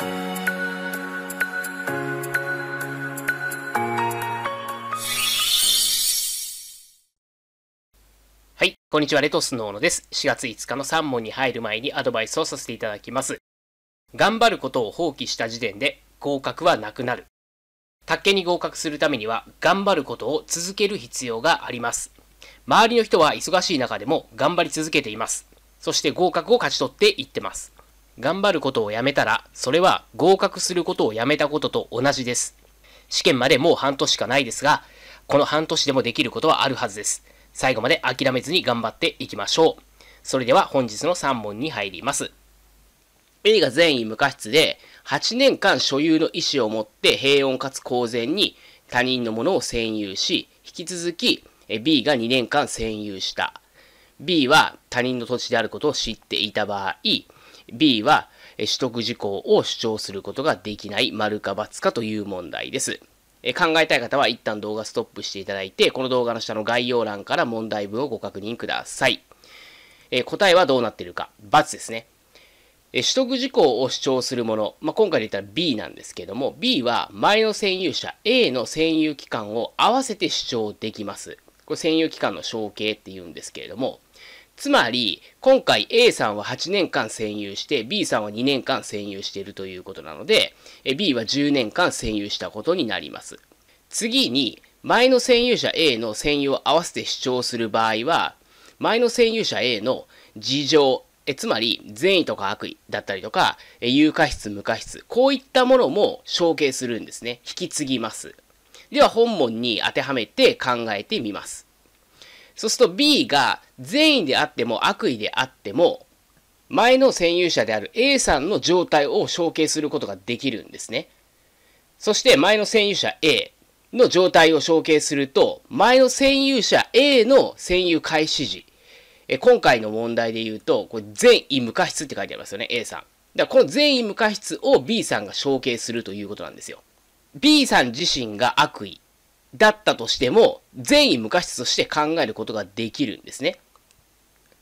はい、こんにちは、レトスの小野です。4月5日の3問に入る前にアドバイスをさせていただきます。頑張ることを放棄した時点で合格はなくなる。卓球に合格するためには頑張ることを続ける必要があります。周りの人は忙しい中でも頑張り続けています。そして合格を勝ち取っていってます。頑張ることをやめたら、それは合格することをやめたことと同じです。試験までもう半年しかないですが、この半年でもできることはあるはずです。最後まで諦めずに頑張っていきましょう。それでは本日の3問に入ります。A が善意無過失で、8年間所有の意思を持って平穏かつ公然に他人のものを占有し、引き続き B が2年間占有した。B は他人の土地であることを知っていた場合、B は取得事項を主張することができない丸か×かという問題です。考えたい方は一旦動画ストップしていただいて、この動画の下の概要欄から問題文をご確認ください。答えはどうなっているか。×ですね。取得事項を主張するもの、まあ、今回で言ったら B なんですけども、B は前の占有者 A の占有期間を合わせて主張できます。これ占有期間の承継って言うんですけれども、つまり、今回 A さんは8年間占有して、B さんは2年間占有しているということなので、B は10年間占有したことになります。次に、前の占有者 A の占有を合わせて主張する場合は、前の占有者 A の事情、えつまり善意とか悪意だったりとか、有価質、無価質、こういったものも承継するんですね。引き継ぎます。では本文に当てはめて考えてみます。そうすると B が善意であっても悪意であっても、前の占有者である A さんの状態を承継することができるんですね。そして前の占有者 A の状態を承継すると、前の占有者 A の占有開始時、え今回の問題で言うと、これ善意無過失って書いてありますよね、A さん。だからこの善意無過失を B さんが承継するということなんですよ。B さん自身が悪意、だったとしても、善意無過失として考えることができるんですね。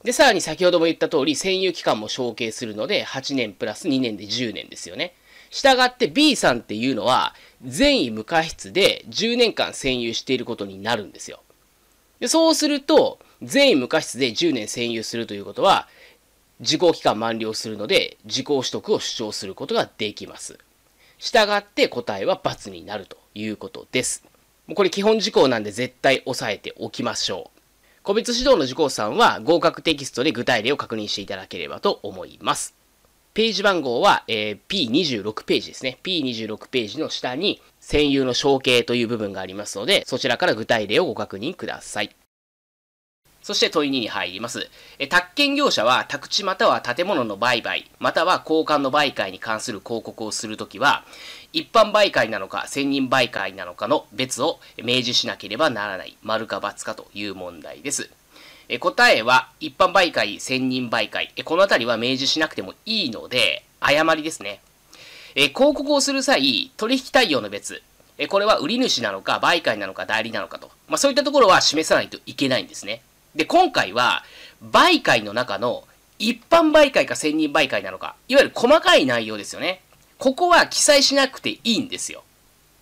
で、さらに先ほども言った通り、占有期間も承継するので、8年プラス2年で10年ですよね。したがって B さんっていうのは、善意無過失で10年間占有していることになるんですよ。でそうすると、善意無過失で10年占有するということは、時効期間満了するので、時効取得を主張することができます。したがって答えは×になるということです。もうこれ基本事項なんで絶対押さえておきましょう。個別指導の受講さんは合格テキストで具体例を確認していただければと思います。ページ番号は、えー、P26 ページですね。P26 ページの下に占有の承継という部分がありますので、そちらから具体例をご確認ください。そして問い2に入ります。え宅建業者は宅地または建物の売買、または交換の売買に関する広告をするときは、一般媒介なのか専任媒介なのかの別を明示しなければならない、丸か×かという問題です。え答えは、一般媒介、専任媒介。えこのあたりは明示しなくてもいいので、誤りですね。え広告をする際、取引対応の別。えこれは売り主なのか、媒介なのか、代理なのかと。まあ、そういったところは示さないといけないんですね。で、今回は、媒介の中の一般媒介か専任媒介なのか、いわゆる細かい内容ですよね。ここは記載しなくていいんですよ。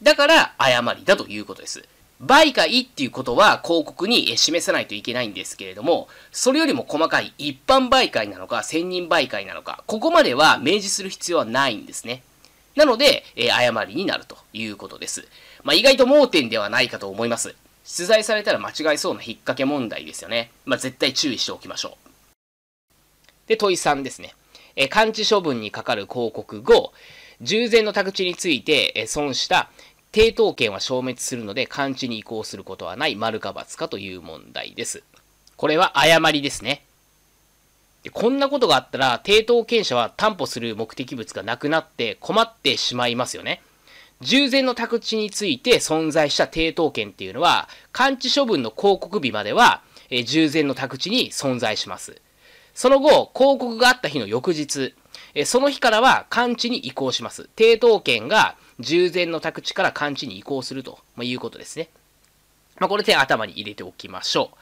だから誤りだということです。媒介っていうことは広告に示さないといけないんですけれども、それよりも細かい一般媒介なのか、専任媒介なのか、ここまでは明示する必要はないんですね。なので、えー、誤りになるということです。まあ、意外と盲点ではないかと思います。出題されたら間違えそうな引っ掛け問題ですよね。まあ、絶対注意しておきましょう。で、問い3ですね。え、漢字処分にかかる広告後、従前の宅地について、え、損した抵当権は消滅するので、漢字に移行することはない、丸か罰かという問題です。これは誤りですね。でこんなことがあったら、抵当権者は担保する目的物がなくなって困ってしまいますよね。従前の宅地について存在した抵当権っていうのは、完治処分の広告日までは、え従前の宅地に存在します。その後、広告があった日の翌日、えその日からは完治に移行します。抵当権が従前の宅地から完治に移行するということですね。まあ、これで頭に入れておきましょう。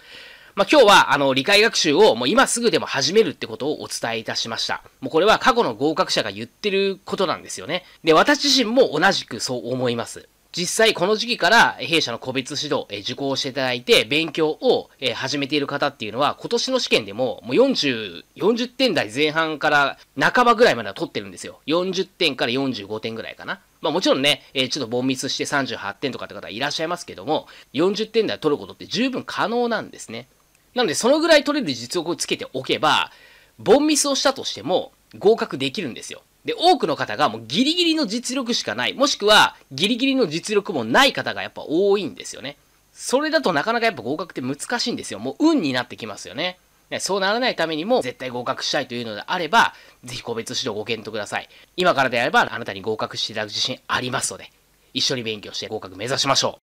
まあ、今日は、あの、理解学習をもう今すぐでも始めるってことをお伝えいたしました。もうこれは過去の合格者が言ってることなんですよね。で、私自身も同じくそう思います。実際この時期から弊社の個別指導、え受講していただいて勉強を、始めている方っていうのは今年の試験でももう40、40点台前半から半ばぐらいまでは取ってるんですよ。40点から45点ぐらいかな。まあもちろんね、えちょっと凡ミスして38点とかって方いらっしゃいますけども、40点台取ることって十分可能なんですね。なので、そのぐらい取れる実力をつけておけば、ボンミスをしたとしても合格できるんですよ。で、多くの方がもうギリギリの実力しかない、もしくはギリギリの実力もない方がやっぱ多いんですよね。それだとなかなかやっぱ合格って難しいんですよ。もう運になってきますよね。そうならないためにも絶対合格したいというのであれば、ぜひ個別指導ご検討ください。今からであればあなたに合格していただく自信ありますので、一緒に勉強して合格目指しましょう。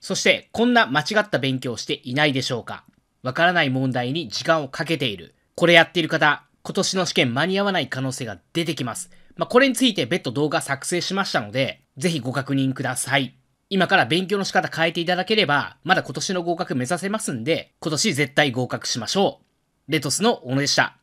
そして、こんな間違った勉強をしていないでしょうかわからない問題に時間をかけている。これやっている方、今年の試験間に合わない可能性が出てきます。まあ、これについて別途動画作成しましたので、ぜひご確認ください。今から勉強の仕方変えていただければ、まだ今年の合格目指せますんで、今年絶対合格しましょう。レトスの小野でした。